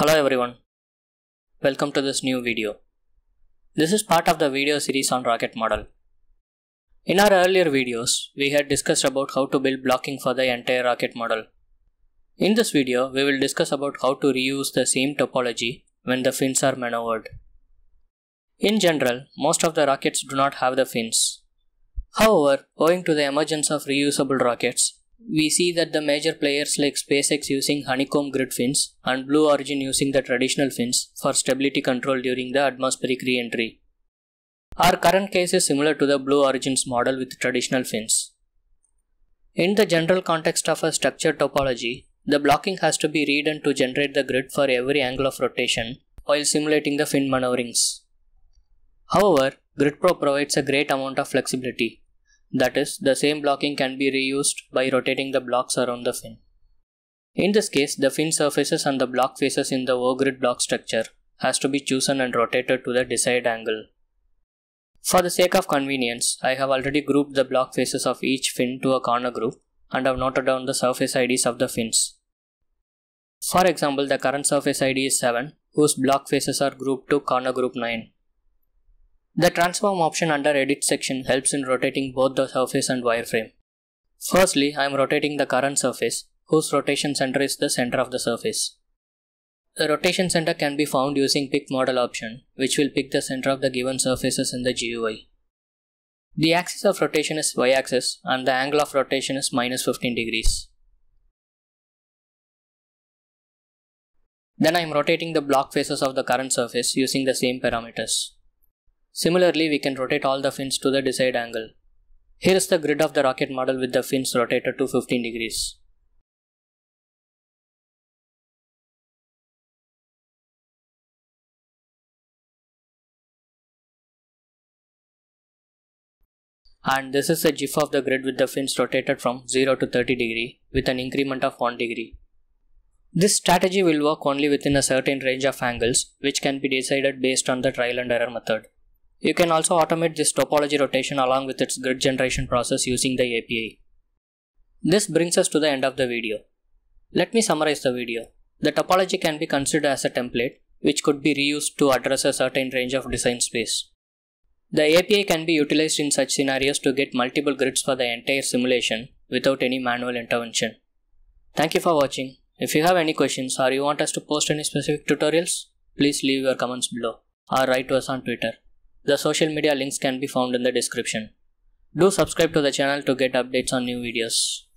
Hello everyone. Welcome to this new video. This is part of the video series on rocket model. In our earlier videos, we had discussed about how to build blocking for the entire rocket model. In this video, we will discuss about how to reuse the same topology when the fins are maneuvered. In general, most of the rockets do not have the fins. However, owing to the emergence of reusable rockets, we see that the major players like SpaceX using honeycomb grid fins and Blue Origin using the traditional fins for stability control during the atmospheric re-entry. Our current case is similar to the Blue Origin's model with traditional fins. In the general context of a structure topology, the blocking has to be redone to generate the grid for every angle of rotation while simulating the fin maneuverings. However, GridPro provides a great amount of flexibility that is, the same blocking can be reused by rotating the blocks around the fin. In this case, the fin surfaces and the block faces in the O-grid block structure has to be chosen and rotated to the desired angle. For the sake of convenience, I have already grouped the block faces of each fin to a corner group and have noted down the surface IDs of the fins. For example, the current surface ID is 7, whose block faces are grouped to corner group 9. The transform option under edit section helps in rotating both the surface and wireframe. Firstly, I am rotating the current surface, whose rotation center is the center of the surface. The rotation center can be found using pick model option, which will pick the center of the given surfaces in the GUI. The axis of rotation is y axis and the angle of rotation is minus 15 degrees. Then I am rotating the block faces of the current surface using the same parameters. Similarly, we can rotate all the fins to the desired angle. Here is the grid of the rocket model with the fins rotated to 15 degrees. And this is a GIF of the grid with the fins rotated from 0 to 30 degree with an increment of 1 degree. This strategy will work only within a certain range of angles which can be decided based on the trial and error method. You can also automate this topology rotation along with its grid generation process using the API. This brings us to the end of the video. Let me summarize the video. The topology can be considered as a template, which could be reused to address a certain range of design space. The API can be utilized in such scenarios to get multiple grids for the entire simulation without any manual intervention. Thank you for watching. If you have any questions or you want us to post any specific tutorials, please leave your comments below or write to us on Twitter. The social media links can be found in the description. Do subscribe to the channel to get updates on new videos.